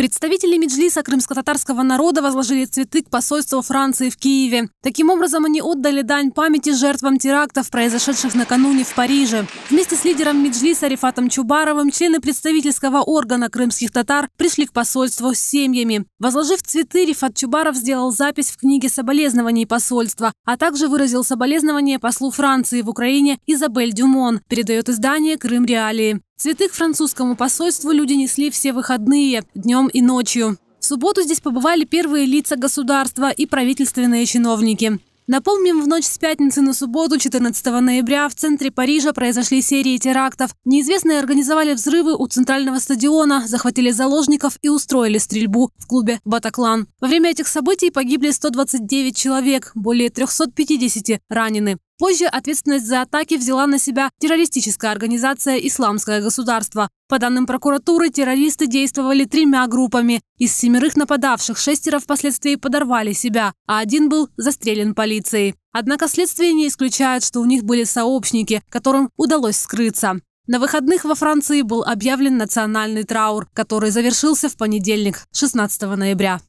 Представители Меджлиса крымско-татарского народа возложили цветы к посольству Франции в Киеве. Таким образом, они отдали дань памяти жертвам терактов, произошедших накануне в Париже. Вместе с лидером Меджлиса Рифатом Чубаровым члены представительского органа крымских татар пришли к посольству с семьями. Возложив цветы, Рифат Чубаров сделал запись в книге соболезнований посольства, а также выразил соболезнования послу Франции в Украине Изабель Дюмон, передает издание «Крым Реалии». Цветы к французскому посольству люди несли все выходные, днем и ночью. В субботу здесь побывали первые лица государства и правительственные чиновники. Напомним, в ночь с пятницы на субботу, 14 ноября, в центре Парижа произошли серии терактов. Неизвестные организовали взрывы у центрального стадиона, захватили заложников и устроили стрельбу в клубе «Батаклан». Во время этих событий погибли 129 человек, более 350 ранены. Позже ответственность за атаки взяла на себя террористическая организация «Исламское государство». По данным прокуратуры, террористы действовали тремя группами. Из семерых нападавших шестеро впоследствии подорвали себя, а один был застрелен полицией. Однако следствие не исключает, что у них были сообщники, которым удалось скрыться. На выходных во Франции был объявлен национальный траур, который завершился в понедельник, 16 ноября.